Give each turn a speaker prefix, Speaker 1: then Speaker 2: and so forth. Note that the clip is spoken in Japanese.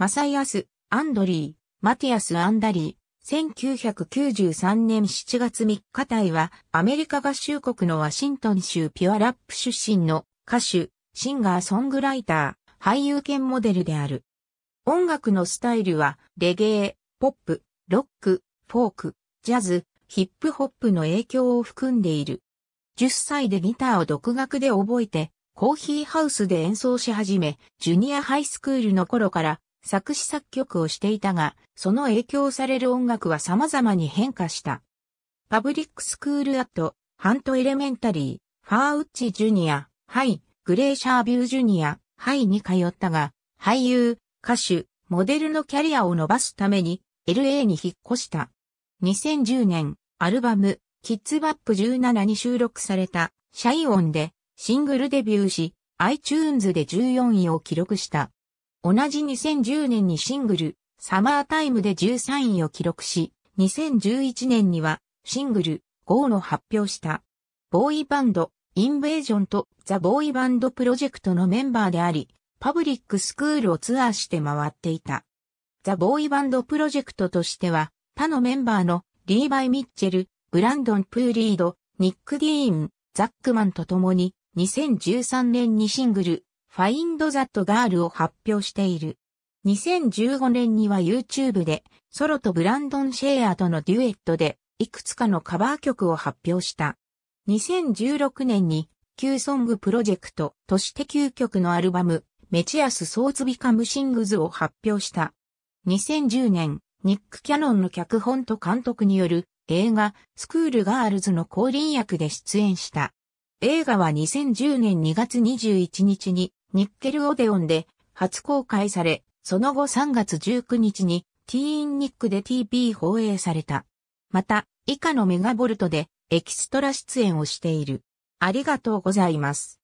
Speaker 1: マサイアス、アンドリー、マティアス・アンダリー。1993年7月3日隊は、アメリカ合衆国のワシントン州ピュアラップ出身の歌手、シンガーソングライター、俳優兼モデルである。音楽のスタイルは、レゲエ、ポップ、ロック、フォーク、ジャズ、ヒップホップの影響を含んでいる。10歳でギターを独学で覚えて、コーヒーハウスで演奏し始め、ジュニアハイスクールの頃から作詞作曲をしていたが、その影響される音楽は様々に変化した。パブリックスクールアット、ハントエレメンタリー、ファーウッチジュニア、ハイ、グレーシャービュージュニア、ハイに通ったが、俳優、歌手、モデルのキャリアを伸ばすために、LA に引っ越した。2010年、アルバム、キッズバップ17に収録された、シャイオンで、シングルデビューし、iTunes で14位を記録した。同じ2010年にシングル、サマータイムで13位を記録し、2011年にはシングル、GO の発表した。ボーイバンド、インベージョンとザ・ボーイバンドプロジェクトのメンバーであり、パブリックスクールをツアーして回っていた。ザ・ボーイバンドプロジェクトとしては、他のメンバーのリーバイ・ミッチェル、ブランドン・プーリード、ニック・ディーン、ザックマンと共に2013年にシングル、Find That Girl を発表している。2015年には YouTube でソロとブランドン・シェアとのデュエットでいくつかのカバー曲を発表した。2016年に Q ソングプロジェクトとして9曲のアルバムメチアス・ソーツ・ビカム・シングズを発表した。2010年、ニック・キャノンの脚本と監督による映画スクール・ガールズの降臨役で出演した。映画は2010年2月21日にニッケルオデオンで初公開され、その後3月19日にティーンニックで t p 放映された。また、以下のメガボルトでエキストラ出演をしている。ありがとうございます。